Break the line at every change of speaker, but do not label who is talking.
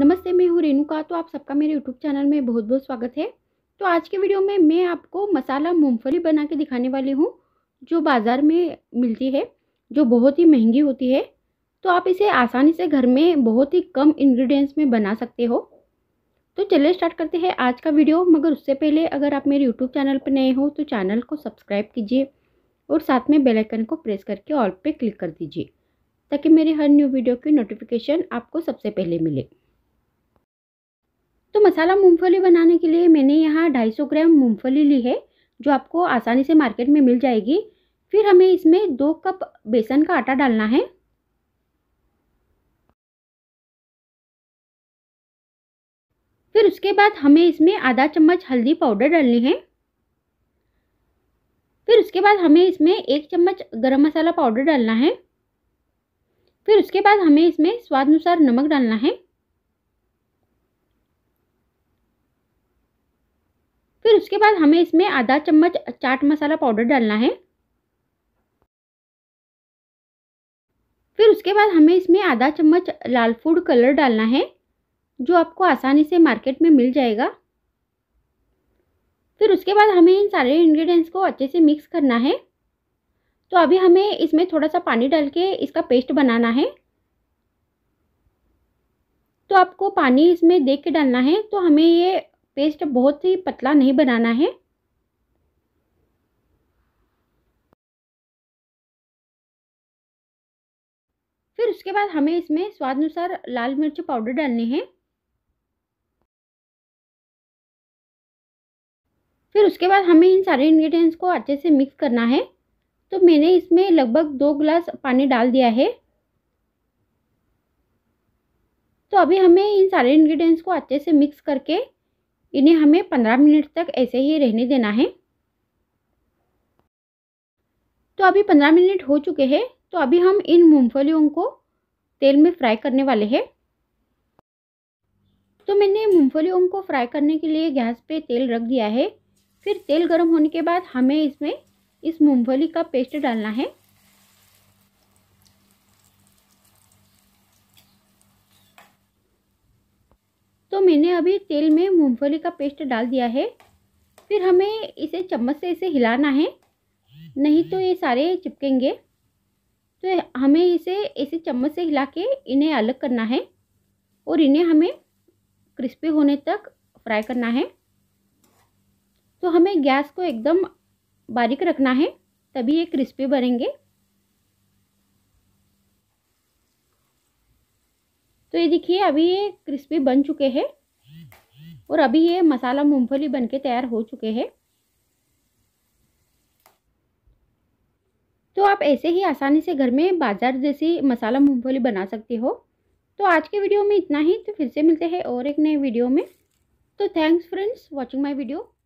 नमस्ते मैं हूँ रेणुका तो आप सबका मेरे यूट्यूब चैनल में बहुत बहुत स्वागत है तो आज के वीडियो में मैं आपको मसाला मूंगफली बना के दिखाने वाली हूँ जो बाज़ार में मिलती है जो बहुत ही महंगी होती है तो आप इसे आसानी से घर में बहुत ही कम इन्ग्रीडियंट्स में बना सकते हो तो चलिए स्टार्ट करते हैं आज का वीडियो मगर उससे पहले अगर आप मेरे यूट्यूब चैनल पर नए हो तो चैनल को सब्सक्राइब कीजिए और साथ में बेल आइकन को प्रेस करके ऑल पे क्लिक कर दीजिए ताकि मेरे हर न्यू वीडियो की नोटिफिकेशन आपको सबसे पहले मिले तो मसाला मूंगफली बनाने के लिए मैंने यहाँ 250 ग्राम मूंगफली ली है जो आपको आसानी से मार्केट में मिल जाएगी फिर हमें इसमें दो कप
बेसन का आटा डालना है फिर उसके बाद हमें इसमें आधा चम्मच हल्दी पाउडर डालनी
है फिर उसके बाद हमें इसमें एक चम्मच गरम मसाला पाउडर डालना है फिर उसके बाद हमें इसमें स्वाद अनुसार नमक डालना है फिर उसके बाद हमें इसमें आधा चम्मच चाट मसाला पाउडर डालना है फिर उसके बाद हमें इसमें आधा चम्मच लाल फूड कलर डालना है जो आपको आसानी से मार्केट में मिल जाएगा फिर उसके बाद हमें इन सारे इंग्रेडिएंट्स को अच्छे से मिक्स करना है तो अभी हमें इसमें थोड़ा सा पानी डाल के इसका पेस्ट बनाना है तो आपको पानी इसमें देख के डालना है तो हमें ये पेस्ट बहुत ही पतला नहीं बनाना
है फिर उसके बाद हमें इसमें स्वाद अनुसार लाल मिर्च पाउडर डालने हैं फिर उसके बाद हमें इन सारे इंग्रेडिएंट्स को अच्छे से मिक्स करना है तो मैंने इसमें लगभग
दो गिलास पानी डाल दिया है तो अभी हमें इन सारे इंग्रेडिएंट्स को अच्छे से मिक्स करके इन्हें हमें पंद्रह मिनट तक ऐसे ही रहने देना है तो अभी पंद्रह मिनट हो चुके हैं तो अभी हम इन मूंगफलियों को तेल में फ्राई करने वाले हैं तो मैंने मूंगफलियों को फ्राई करने के लिए गैस पे तेल रख दिया है फिर तेल गर्म होने के बाद हमें इसमें इस मूंगफली का पेस्ट डालना है मैंने अभी तेल में मूंगफली का पेस्ट डाल दिया है फिर हमें इसे चम्मच से इसे हिलाना है नहीं तो ये सारे चिपकेंगे तो हमें इसे ऐसे चम्मच से हिला के इन्हें अलग करना है और इन्हें हमें क्रिस्पी होने तक फ्राई करना है तो हमें गैस को एकदम बारीक रखना है तभी ये क्रिस्पी बनेंगे तो ये देखिए अभी ये क्रिस्पी बन चुके हैं और अभी ये मसाला मूंगफली बनके तैयार हो चुके हैं तो आप ऐसे ही आसानी से घर में बाजार जैसी मसाला मूंगफली बना सकते हो तो आज के वीडियो में इतना ही
तो फिर से मिलते हैं और एक नए वीडियो में तो thanks friends watching my video